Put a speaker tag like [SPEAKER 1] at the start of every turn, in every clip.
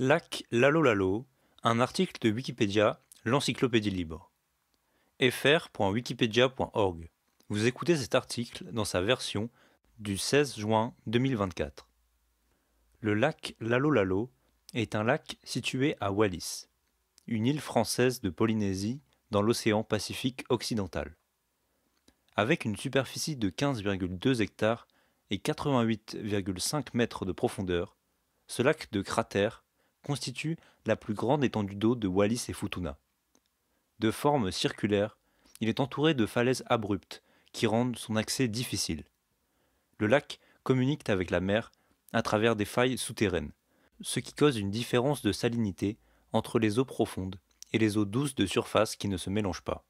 [SPEAKER 1] Lac Lalolalo, un article de Wikipédia, l'encyclopédie libre. fr.wikipedia.org. Vous écoutez cet article dans sa version du 16 juin 2024. Le lac Lalolalo est un lac situé à Wallis, une île française de Polynésie dans l'océan Pacifique occidental. Avec une superficie de 15,2 hectares et 88,5 mètres de profondeur, ce lac de cratère constitue la plus grande étendue d'eau de Wallis et Futuna. De forme circulaire, il est entouré de falaises abruptes qui rendent son accès difficile. Le lac communique avec la mer à travers des failles souterraines, ce qui cause une différence de salinité entre les eaux profondes et les eaux douces de surface qui ne se mélangent pas.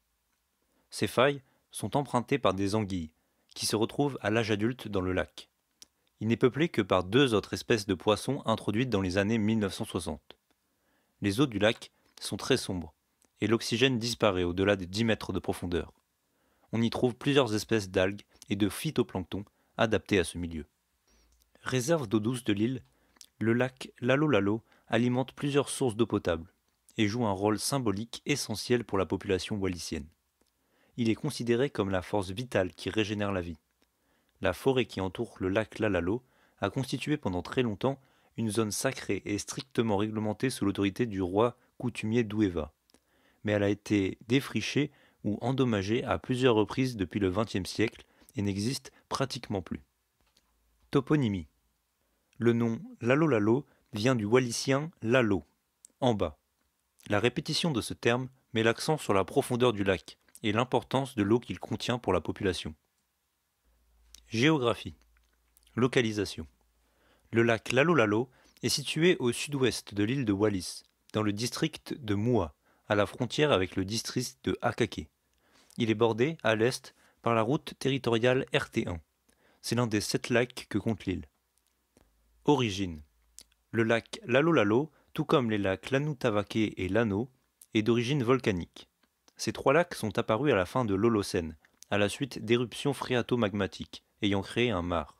[SPEAKER 1] Ces failles sont empruntées par des anguilles, qui se retrouvent à l'âge adulte dans le lac. Il n'est peuplé que par deux autres espèces de poissons introduites dans les années 1960. Les eaux du lac sont très sombres et l'oxygène disparaît au-delà des 10 mètres de profondeur. On y trouve plusieurs espèces d'algues et de phytoplancton adaptés à ce milieu. Réserve d'eau douce de l'île, le lac Lalo Lalo alimente plusieurs sources d'eau potable et joue un rôle symbolique essentiel pour la population walisienne. Il est considéré comme la force vitale qui régénère la vie. La forêt qui entoure le lac Lalalo a constitué pendant très longtemps une zone sacrée et strictement réglementée sous l'autorité du roi coutumier d'Oueva. Mais elle a été défrichée ou endommagée à plusieurs reprises depuis le XXe siècle et n'existe pratiquement plus. Toponymie. Le nom Lalo vient du wallisien Lalo, en bas. La répétition de ce terme met l'accent sur la profondeur du lac et l'importance de l'eau qu'il contient pour la population. Géographie. Localisation. Le lac Lalolalo est situé au sud-ouest de l'île de Wallis, dans le district de Moua, à la frontière avec le district de Akake. Il est bordé, à l'est, par la route territoriale RT1. C'est l'un des sept lacs que compte l'île. Origine. Le lac Lalolalo, tout comme les lacs Lanoutavake et Lano, est d'origine volcanique. Ces trois lacs sont apparus à la fin de l'Holocène, à la suite d'éruptions phréato-magmatiques, ayant créé un mar.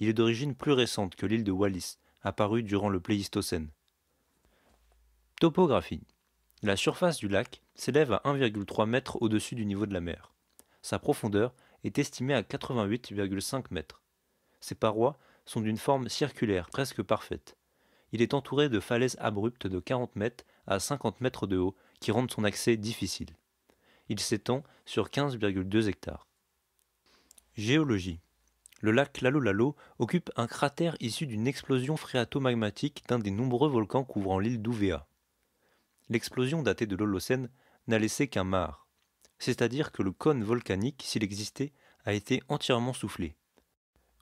[SPEAKER 1] Il est d'origine plus récente que l'île de Wallis, apparue durant le Pléistocène. Topographie. La surface du lac s'élève à 1,3 m au-dessus du niveau de la mer. Sa profondeur est estimée à 88,5 mètres. Ses parois sont d'une forme circulaire presque parfaite. Il est entouré de falaises abruptes de 40 mètres à 50 mètres de haut qui rendent son accès difficile. Il s'étend sur 15,2 hectares. Géologie le lac Lalolalo occupe un cratère issu d'une explosion phréato-magmatique d'un des nombreux volcans couvrant l'île d'Ouvéa. L'explosion datée de l'Holocène n'a laissé qu'un mar, c'est-à-dire que le cône volcanique, s'il existait, a été entièrement soufflé.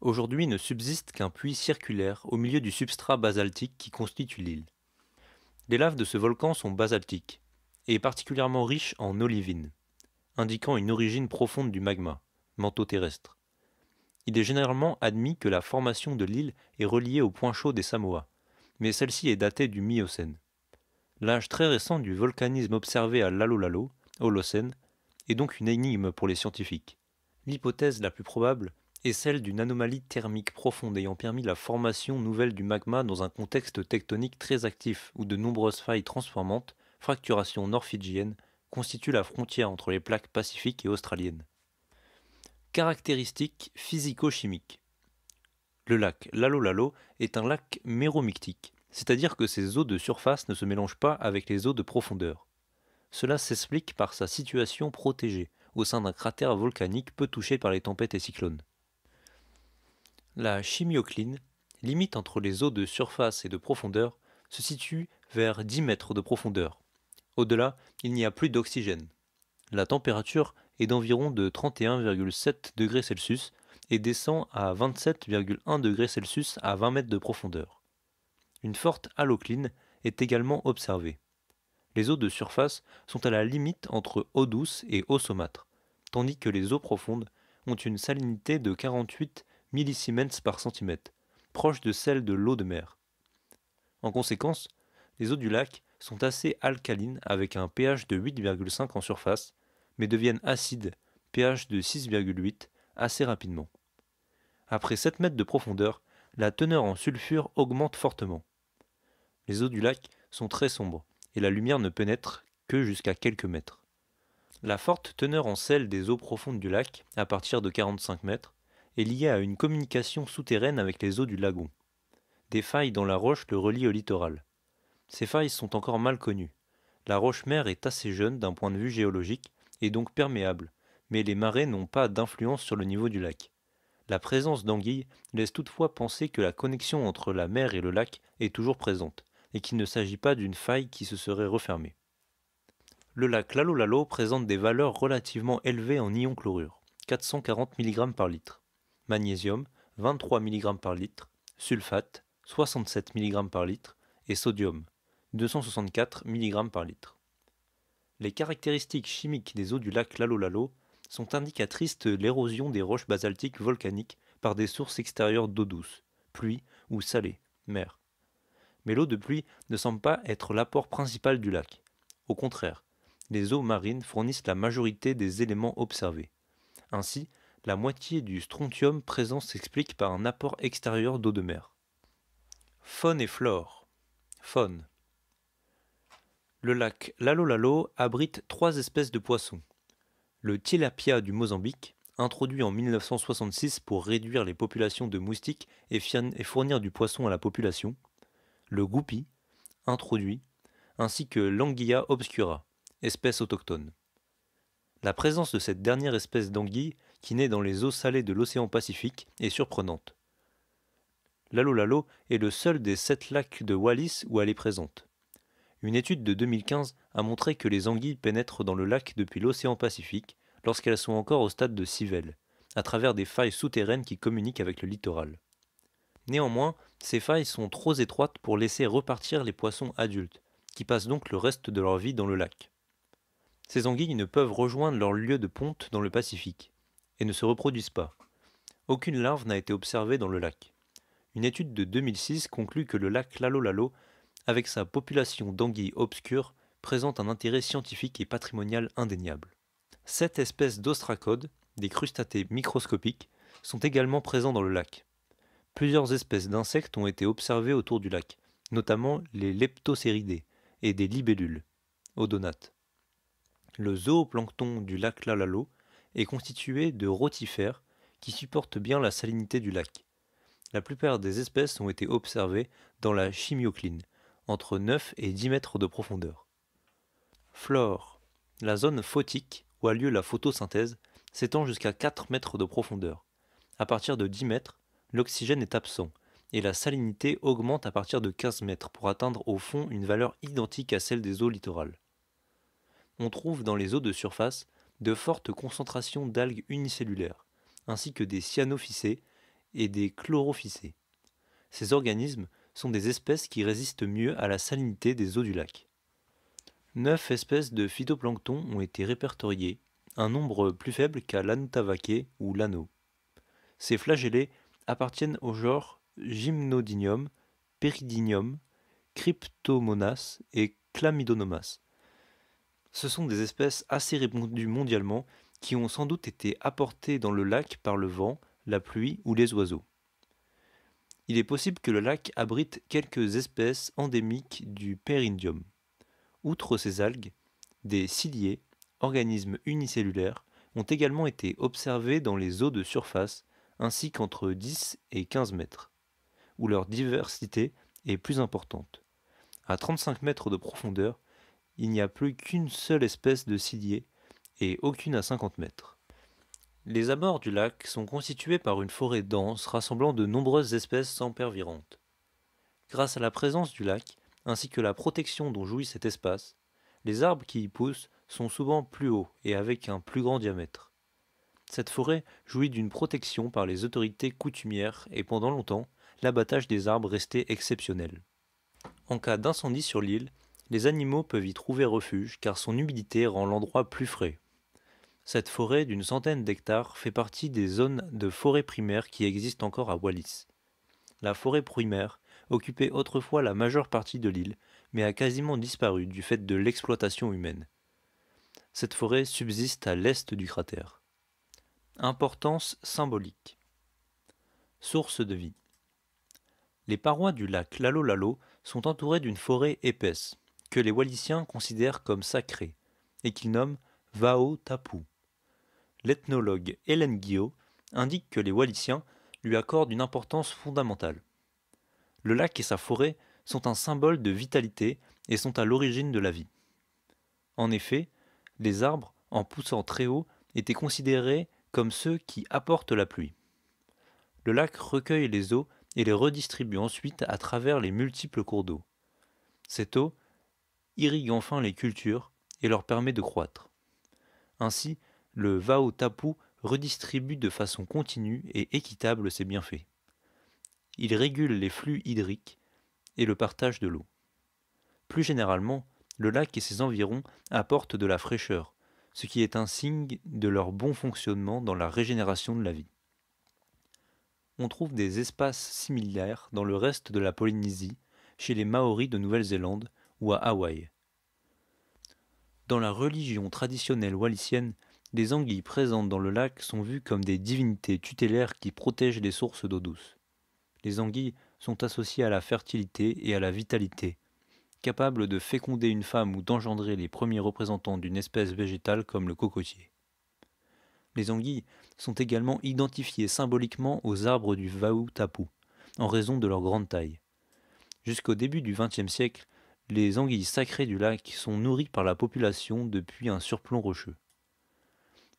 [SPEAKER 1] Aujourd'hui ne subsiste qu'un puits circulaire au milieu du substrat basaltique qui constitue l'île. Les laves de ce volcan sont basaltiques, et particulièrement riches en olivine, indiquant une origine profonde du magma, manteau terrestre. Il est généralement admis que la formation de l'île est reliée au point chaud des Samoa, mais celle-ci est datée du Miocène. L'âge très récent du volcanisme observé à Lalolalo, Holocène, est donc une énigme pour les scientifiques. L'hypothèse la plus probable est celle d'une anomalie thermique profonde ayant permis la formation nouvelle du magma dans un contexte tectonique très actif où de nombreuses failles transformantes, fracturations nord constituent la frontière entre les plaques pacifiques et australiennes. Caractéristiques physico-chimiques. Le lac Lalo Lalo est un lac méromictique, c'est-à-dire que ses eaux de surface ne se mélangent pas avec les eaux de profondeur. Cela s'explique par sa situation protégée, au sein d'un cratère volcanique peu touché par les tempêtes et cyclones. La chimiocline, limite entre les eaux de surface et de profondeur, se situe vers 10 mètres de profondeur. Au-delà, il n'y a plus d'oxygène. La température est d'environ de 31,7 degrés Celsius et descend à 27,1 degrés Celsius à 20 mètres de profondeur. Une forte halocline est également observée. Les eaux de surface sont à la limite entre eau douce et eau saumâtre, tandis que les eaux profondes ont une salinité de 48 millisiemens par centimètre, proche de celle de l'eau de mer. En conséquence, les eaux du lac sont assez alcalines avec un pH de 8,5 en surface mais deviennent acides, pH de 6,8, assez rapidement. Après 7 mètres de profondeur, la teneur en sulfure augmente fortement. Les eaux du lac sont très sombres et la lumière ne pénètre que jusqu'à quelques mètres. La forte teneur en sel des eaux profondes du lac, à partir de 45 mètres, est liée à une communication souterraine avec les eaux du lagon. Des failles dans la roche le relient au littoral. Ces failles sont encore mal connues. La roche mère est assez jeune d'un point de vue géologique est donc perméable, mais les marées n'ont pas d'influence sur le niveau du lac. La présence d'anguilles laisse toutefois penser que la connexion entre la mer et le lac est toujours présente, et qu'il ne s'agit pas d'une faille qui se serait refermée. Le lac Lalolalo présente des valeurs relativement élevées en ion chlorure, 440 mg par litre, magnésium, 23 mg par litre, sulfate, 67 mg par litre, et sodium, 264 mg par litre. Les caractéristiques chimiques des eaux du lac Lalolalo sont indicatrices de l'érosion des roches basaltiques volcaniques par des sources extérieures d'eau douce, pluie ou salée, mer. Mais l'eau de pluie ne semble pas être l'apport principal du lac. Au contraire, les eaux marines fournissent la majorité des éléments observés. Ainsi, la moitié du strontium présent s'explique par un apport extérieur d'eau de mer. Faune et flore. Faune. Le lac Lalolalo abrite trois espèces de poissons. Le tilapia du Mozambique, introduit en 1966 pour réduire les populations de moustiques et, fournir du poisson à la population. Le goupi, introduit, ainsi que l'anguilla obscura, espèce autochtone. La présence de cette dernière espèce d'anguille, qui naît dans les eaux salées de l'océan Pacifique, est surprenante. L'Alolalo est le seul des sept lacs de Wallis où elle est présente. Une étude de 2015 a montré que les anguilles pénètrent dans le lac depuis l'océan Pacifique lorsqu'elles sont encore au stade de civelle, à travers des failles souterraines qui communiquent avec le littoral. Néanmoins, ces failles sont trop étroites pour laisser repartir les poissons adultes, qui passent donc le reste de leur vie dans le lac. Ces anguilles ne peuvent rejoindre leur lieu de ponte dans le Pacifique, et ne se reproduisent pas. Aucune larve n'a été observée dans le lac. Une étude de 2006 conclut que le lac Lalolalo avec sa population d'anguilles obscures, présente un intérêt scientifique et patrimonial indéniable. Sept espèces d'ostracodes, des crustacés microscopiques, sont également présents dans le lac. Plusieurs espèces d'insectes ont été observées autour du lac, notamment les leptocéridés et des libellules, odonates. Le zooplancton du lac Lalalo est constitué de rotifères qui supportent bien la salinité du lac. La plupart des espèces ont été observées dans la chimiocline, entre 9 et 10 mètres de profondeur. Flore. La zone photique, où a lieu la photosynthèse, s'étend jusqu'à 4 mètres de profondeur. À partir de 10 mètres, l'oxygène est absent, et la salinité augmente à partir de 15 mètres pour atteindre au fond une valeur identique à celle des eaux littorales. On trouve dans les eaux de surface de fortes concentrations d'algues unicellulaires, ainsi que des cyanophycées et des chlorophycées. Ces organismes sont des espèces qui résistent mieux à la salinité des eaux du lac. Neuf espèces de phytoplancton ont été répertoriées, un nombre plus faible qu'à l'antavaque ou l'anneau. Ces flagellés appartiennent au genre Gymnodinium, Peridinium, Cryptomonas et Chlamydonomas. Ce sont des espèces assez répandues mondialement qui ont sans doute été apportées dans le lac par le vent, la pluie ou les oiseaux il est possible que le lac abrite quelques espèces endémiques du Périndium. Outre ces algues, des ciliés, organismes unicellulaires, ont également été observés dans les eaux de surface, ainsi qu'entre 10 et 15 mètres, où leur diversité est plus importante. À 35 mètres de profondeur, il n'y a plus qu'une seule espèce de cilié et aucune à 50 mètres. Les abords du lac sont constitués par une forêt dense rassemblant de nombreuses espèces sempervirentes. Grâce à la présence du lac, ainsi que la protection dont jouit cet espace, les arbres qui y poussent sont souvent plus hauts et avec un plus grand diamètre. Cette forêt jouit d'une protection par les autorités coutumières et pendant longtemps, l'abattage des arbres restait exceptionnel. En cas d'incendie sur l'île, les animaux peuvent y trouver refuge car son humidité rend l'endroit plus frais. Cette forêt d'une centaine d'hectares fait partie des zones de forêt primaire qui existent encore à Wallis. La forêt primaire occupait autrefois la majeure partie de l'île, mais a quasiment disparu du fait de l'exploitation humaine. Cette forêt subsiste à l'est du cratère. Importance symbolique. Source de vie. Les parois du lac Lalolalo sont entourées d'une forêt épaisse, que les Wallisiens considèrent comme sacrée, et qu'ils nomment Vao Tapu l'ethnologue Hélène Guillot indique que les Wallisiens lui accordent une importance fondamentale. Le lac et sa forêt sont un symbole de vitalité et sont à l'origine de la vie. En effet, les arbres, en poussant très haut, étaient considérés comme ceux qui apportent la pluie. Le lac recueille les eaux et les redistribue ensuite à travers les multiples cours d'eau. Cette eau irrigue enfin les cultures et leur permet de croître. Ainsi, le Vao Tapu redistribue de façon continue et équitable ses bienfaits. Il régule les flux hydriques et le partage de l'eau. Plus généralement, le lac et ses environs apportent de la fraîcheur, ce qui est un signe de leur bon fonctionnement dans la régénération de la vie. On trouve des espaces similaires dans le reste de la Polynésie, chez les Maoris de Nouvelle-Zélande ou à Hawaï. Dans la religion traditionnelle wallisienne, les anguilles présentes dans le lac sont vues comme des divinités tutélaires qui protègent les sources d'eau douce. Les anguilles sont associées à la fertilité et à la vitalité, capables de féconder une femme ou d'engendrer les premiers représentants d'une espèce végétale comme le cocotier. Les anguilles sont également identifiées symboliquement aux arbres du Vau-Tapu, en raison de leur grande taille. Jusqu'au début du XXe siècle, les anguilles sacrées du lac sont nourries par la population depuis un surplomb rocheux.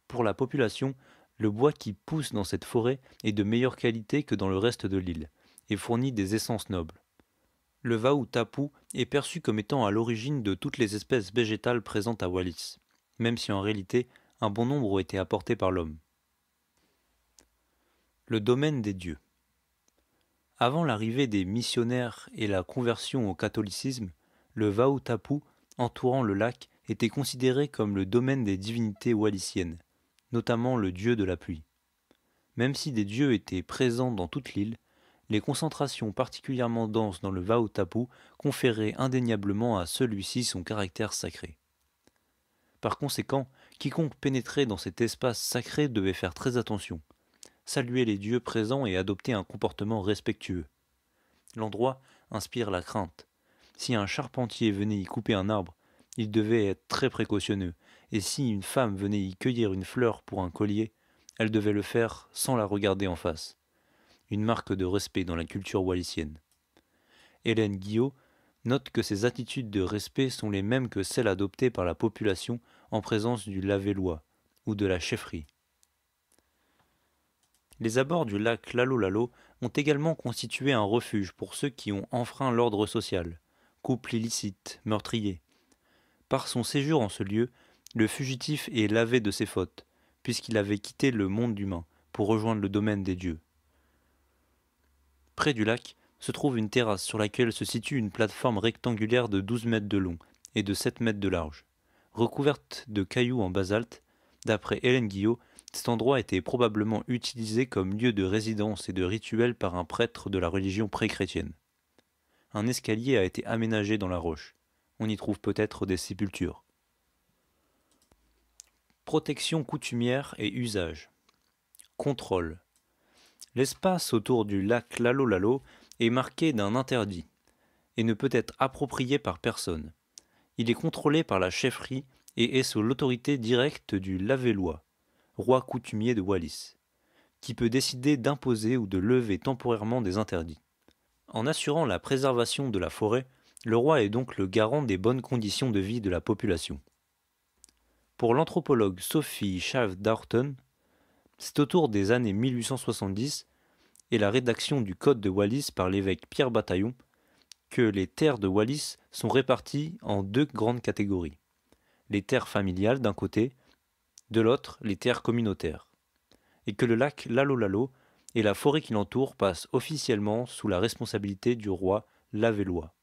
[SPEAKER 1] Pour la population, le bois qui pousse dans cette forêt est de meilleure qualité que dans le reste de l'île, et fournit des essences nobles. Le vaou tapu est perçu comme étant à l'origine de toutes les espèces végétales présentes à Wallis, même si en réalité un bon nombre ont été apportés par l'homme. Le domaine des dieux. Avant l'arrivée des missionnaires et la conversion au catholicisme, le Tapu, entourant le lac, était considéré comme le domaine des divinités wallisiennes, notamment le dieu de la pluie. Même si des dieux étaient présents dans toute l'île, les concentrations particulièrement denses dans le Vaotapu conféraient indéniablement à celui-ci son caractère sacré. Par conséquent, quiconque pénétrait dans cet espace sacré devait faire très attention, saluer les dieux présents et adopter un comportement respectueux. L'endroit inspire la crainte. Si un charpentier venait y couper un arbre, il devait être très précautionneux et si une femme venait y cueillir une fleur pour un collier, elle devait le faire sans la regarder en face. Une marque de respect dans la culture wallicienne. Hélène Guillot note que ces attitudes de respect sont les mêmes que celles adoptées par la population en présence du Lavellois ou de la chefferie. Les abords du lac Lalo-Lalo ont également constitué un refuge pour ceux qui ont enfreint l'ordre social, couple illicite, meurtrier. Par son séjour en ce lieu, le fugitif est lavé de ses fautes, puisqu'il avait quitté le monde humain pour rejoindre le domaine des dieux. Près du lac se trouve une terrasse sur laquelle se situe une plateforme rectangulaire de 12 mètres de long et de 7 mètres de large. Recouverte de cailloux en basalte, d'après Hélène Guillot, cet endroit était probablement utilisé comme lieu de résidence et de rituel par un prêtre de la religion pré-chrétienne. Un escalier a été aménagé dans la roche. On y trouve peut-être des sépultures. Protection coutumière et usage. Contrôle. L'espace autour du lac Lalolalo est marqué d'un interdit et ne peut être approprié par personne. Il est contrôlé par la chefferie et est sous l'autorité directe du Lavellois, roi coutumier de Wallis, qui peut décider d'imposer ou de lever temporairement des interdits. En assurant la préservation de la forêt, le roi est donc le garant des bonnes conditions de vie de la population. Pour l'anthropologue Sophie schaaf c'est autour des années 1870 et la rédaction du Code de Wallis par l'évêque Pierre Bataillon que les terres de Wallis sont réparties en deux grandes catégories. Les terres familiales d'un côté, de l'autre les terres communautaires. Et que le lac Lalolalo et la forêt qui l'entoure passent officiellement sous la responsabilité du roi Lavellois.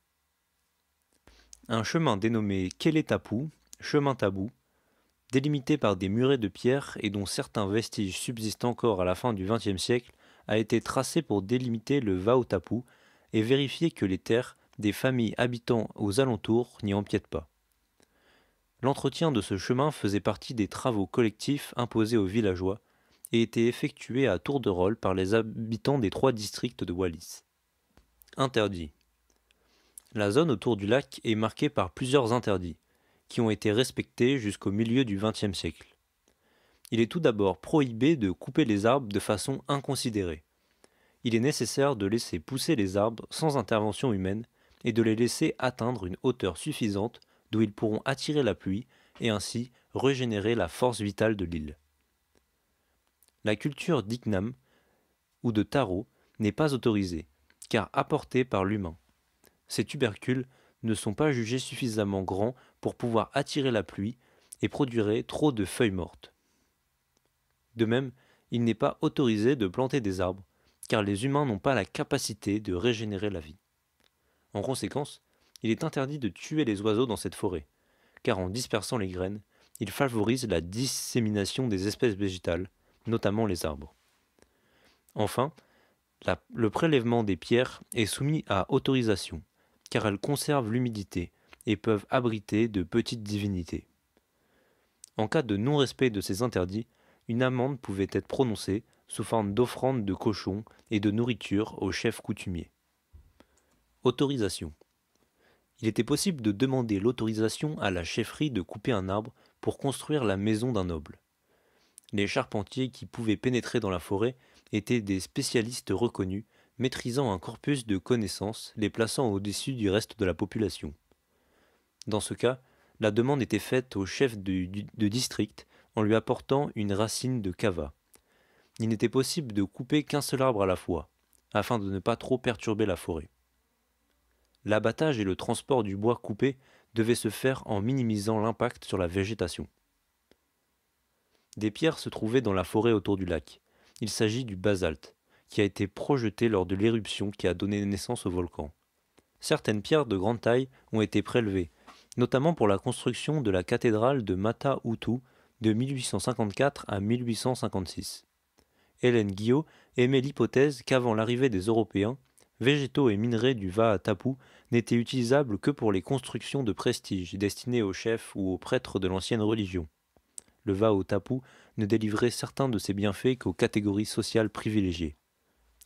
[SPEAKER 1] Un chemin dénommé Kéletapou, chemin tabou, délimité par des murets de pierre et dont certains vestiges subsistent encore à la fin du XXe siècle, a été tracé pour délimiter le Vaotapu et vérifier que les terres des familles habitant aux alentours n'y empiètent pas. L'entretien de ce chemin faisait partie des travaux collectifs imposés aux villageois et était effectué à tour de rôle par les habitants des trois districts de Wallis. Interdit. La zone autour du lac est marquée par plusieurs interdits, qui ont été respectées jusqu'au milieu du XXe siècle. Il est tout d'abord prohibé de couper les arbres de façon inconsidérée. Il est nécessaire de laisser pousser les arbres sans intervention humaine et de les laisser atteindre une hauteur suffisante d'où ils pourront attirer la pluie et ainsi régénérer la force vitale de l'île. La culture d'Ignam ou de taro n'est pas autorisée, car apportée par l'humain. Ces tubercules ne sont pas jugés suffisamment grands pour pouvoir attirer la pluie et produirait trop de feuilles mortes. De même, il n'est pas autorisé de planter des arbres, car les humains n'ont pas la capacité de régénérer la vie. En conséquence, il est interdit de tuer les oiseaux dans cette forêt, car en dispersant les graines, il favorise la dissémination des espèces végétales, notamment les arbres. Enfin, le prélèvement des pierres est soumis à autorisation, car elles conservent l'humidité et peuvent abriter de petites divinités. En cas de non-respect de ces interdits, une amende pouvait être prononcée sous forme d'offrande de cochons et de nourriture au chef coutumier. Autorisation. Il était possible de demander l'autorisation à la chefferie de couper un arbre pour construire la maison d'un noble. Les charpentiers qui pouvaient pénétrer dans la forêt étaient des spécialistes reconnus, maîtrisant un corpus de connaissances les plaçant au-dessus du reste de la population. Dans ce cas, la demande était faite au chef de, district en lui apportant une racine de cava. Il n'était possible de couper qu'un seul arbre à la fois, afin de ne pas trop perturber la forêt. L'abattage et le transport du bois coupé devaient se faire en minimisant l'impact sur la végétation. Des pierres se trouvaient dans la forêt autour du lac. Il s'agit du basalte, qui a été projeté lors de l'éruption qui a donné naissance au volcan. Certaines pierres de grande taille ont été prélevées notamment pour la construction de la cathédrale de Mata Utu de 1854 à 1856. Hélène Guillot émet l'hypothèse qu'avant l'arrivée des Européens, végétaux et minerais du à Tapu n'étaient utilisables que pour les constructions de prestige destinées aux chefs ou aux prêtres de l'ancienne religion. Le au Tapu ne délivrait certains de ses bienfaits qu'aux catégories sociales privilégiées.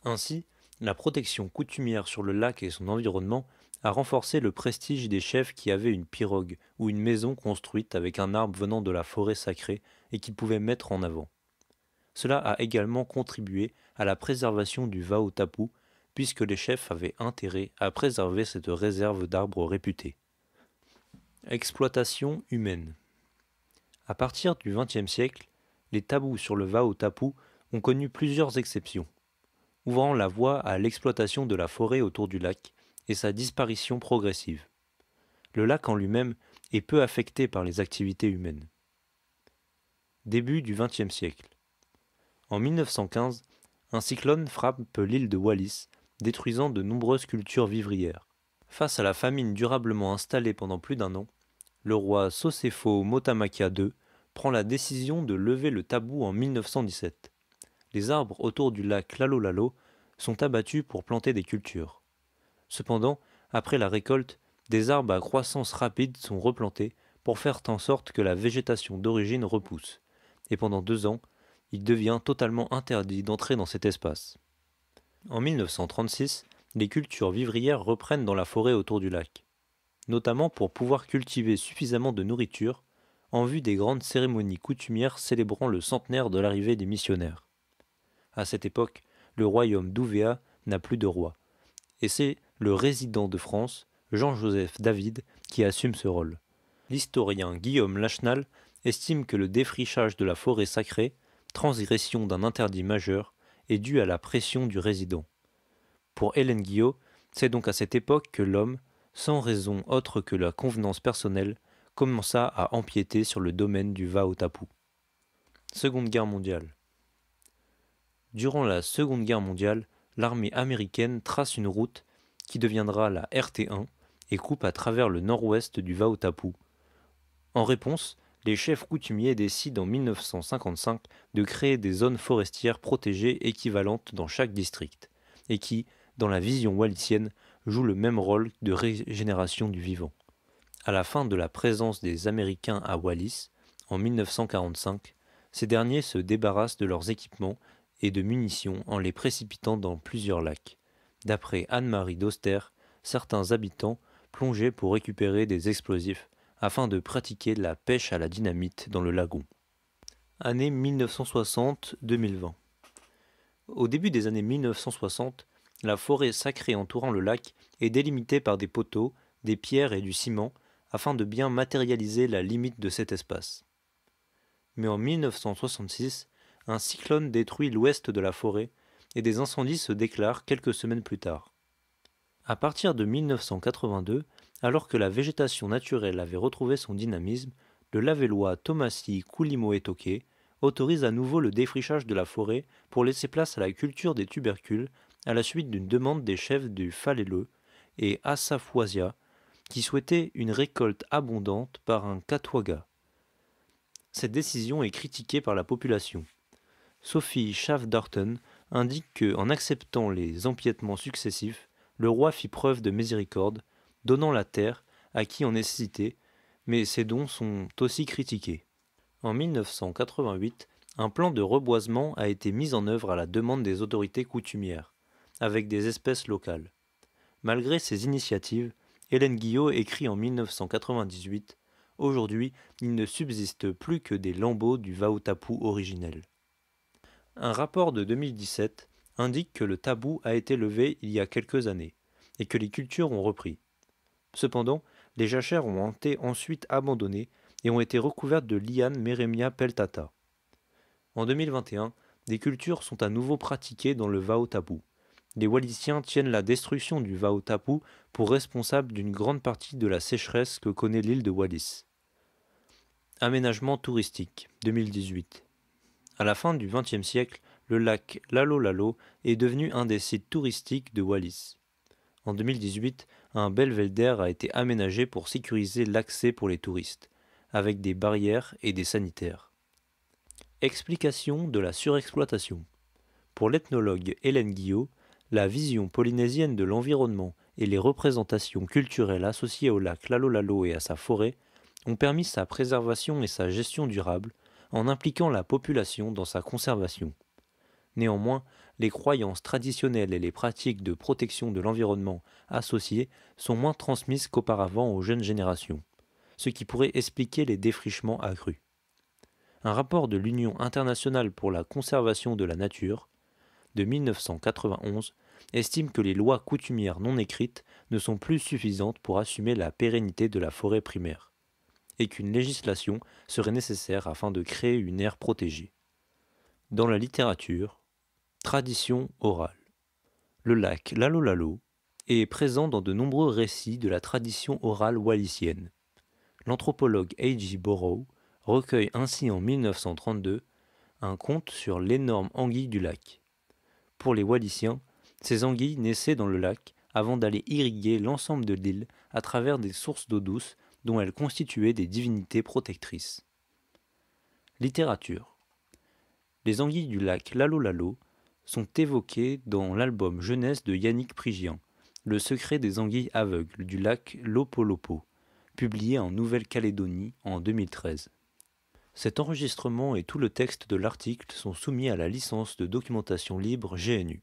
[SPEAKER 1] Ainsi, la protection coutumière sur le lac et son environnement a renforcé le prestige des chefs qui avaient une pirogue ou une maison construite avec un arbre venant de la forêt sacrée et qu'ils pouvaient mettre en avant. Cela a également contribué à la préservation du Vao Tapu, puisque les chefs avaient intérêt à préserver cette réserve d'arbres réputés. Exploitation humaine À partir du XXe siècle, les tabous sur le Vao Tapu ont connu plusieurs exceptions, ouvrant la voie à l'exploitation de la forêt autour du lac, et sa disparition progressive. Le lac en lui-même est peu affecté par les activités humaines. Début du XXe siècle. En 1915, un cyclone frappe l'île de Wallis, détruisant de nombreuses cultures vivrières. Face à la famine durablement installée pendant plus d'un an, le roi Sosefo Motamakia II prend la décision de lever le tabou en 1917. Les arbres autour du lac Lalolalo sont abattus pour planter des cultures. Cependant, après la récolte, des arbres à croissance rapide sont replantés pour faire en sorte que la végétation d'origine repousse, et pendant deux ans, il devient totalement interdit d'entrer dans cet espace. En 1936, les cultures vivrières reprennent dans la forêt autour du lac, notamment pour pouvoir cultiver suffisamment de nourriture en vue des grandes cérémonies coutumières célébrant le centenaire de l'arrivée des missionnaires. À cette époque, le royaume d'Ouvéa n'a plus de roi, et c'est le résident de France, Jean-Joseph David, qui assume ce rôle. L'historien Guillaume Lachenal estime que le défrichage de la forêt sacrée, transgression d'un interdit majeur, est dû à la pression du résident. Pour Hélène Guillot, c'est donc à cette époque que l'homme, sans raison autre que la convenance personnelle, commença à empiéter sur le domaine du va Seconde Guerre mondiale. Durant la Seconde Guerre mondiale, l'armée américaine trace une route qui deviendra la RT1 et coupe à travers le nord-ouest du Vaotapu. En réponse, les chefs coutumiers décident en 1955 de créer des zones forestières protégées équivalentes dans chaque district, et qui, dans la vision wallisienne, jouent le même rôle de régénération du vivant. À la fin de la présence des Américains à Wallis, en 1945, ces derniers se débarrassent de leurs équipements et de munitions en les précipitant dans plusieurs lacs. D'après Anne-Marie d'Auster, certains habitants plongeaient pour récupérer des explosifs afin de pratiquer la pêche à la dynamite dans le lagon. Année 1960-2020 Au début des années 1960, la forêt sacrée entourant le lac est délimitée par des poteaux, des pierres et du ciment afin de bien matérialiser la limite de cet espace. Mais en 1966, un cyclone détruit l'ouest de la forêt et des incendies se déclarent quelques semaines plus tard. À partir de 1982, alors que la végétation naturelle avait retrouvé son dynamisme, le lavellois Tomasi Kulimo autorise à nouveau le défrichage de la forêt pour laisser place à la culture des tubercules à la suite d'une demande des chefs du Faleleu et assafouasia qui souhaitaient une récolte abondante par un Katwaga. Cette décision est critiquée par la population. Sophie schaff indique que, en acceptant les empiètements successifs, le roi fit preuve de miséricorde, donnant la terre à qui en nécessitait, mais ses dons sont aussi critiqués. En 1988, un plan de reboisement a été mis en œuvre à la demande des autorités coutumières, avec des espèces locales. Malgré ces initiatives, Hélène Guillot écrit en 1998 Aujourd'hui, il ne subsiste plus que des lambeaux du Vaotapu originel. Un rapport de 2017 indique que le tabou a été levé il y a quelques années et que les cultures ont repris. Cependant, les jachères ont été ensuite abandonnées et ont été recouvertes de liane Meremia peltata. En 2021, des cultures sont à nouveau pratiquées dans le Vao tabou Les Wallisiens tiennent la destruction du Vao pour responsable d'une grande partie de la sécheresse que connaît l'île de Wallis. Aménagement touristique 2018 à la fin du XXe siècle, le lac Lalolalo est devenu un des sites touristiques de Wallis. En 2018, un belvédère a été aménagé pour sécuriser l'accès pour les touristes, avec des barrières et des sanitaires. Explication de la surexploitation. Pour l'ethnologue Hélène Guillot, la vision polynésienne de l'environnement et les représentations culturelles associées au lac Lalo et à sa forêt ont permis sa préservation et sa gestion durable, en impliquant la population dans sa conservation. Néanmoins, les croyances traditionnelles et les pratiques de protection de l'environnement associées sont moins transmises qu'auparavant aux jeunes générations, ce qui pourrait expliquer les défrichements accrus. Un rapport de l'Union internationale pour la conservation de la nature de 1991 estime que les lois coutumières non écrites ne sont plus suffisantes pour assumer la pérennité de la forêt primaire et qu'une législation serait nécessaire afin de créer une aire protégée. Dans la littérature, tradition orale. Le lac Lalo est présent dans de nombreux récits de la tradition orale wallisienne. L'anthropologue A.G. Borrow recueille ainsi en 1932 un conte sur l'énorme anguille du lac. Pour les Walliciens, ces anguilles naissaient dans le lac avant d'aller irriguer l'ensemble de l'île à travers des sources d'eau douce dont elles constituaient des divinités protectrices. Littérature. Les anguilles du lac Lalo Lalo sont évoquées dans l'album jeunesse de Yannick Prigian, Le secret des anguilles aveugles du lac Lopolopo, publié en Nouvelle-Calédonie en 2013. Cet enregistrement et tout le texte de l'article sont soumis à la licence de documentation libre GNU,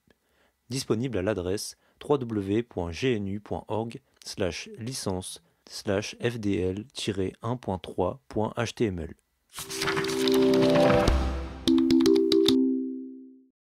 [SPEAKER 1] disponible à l'adresse www.gnu.org/licence slash fdl-1.3.html.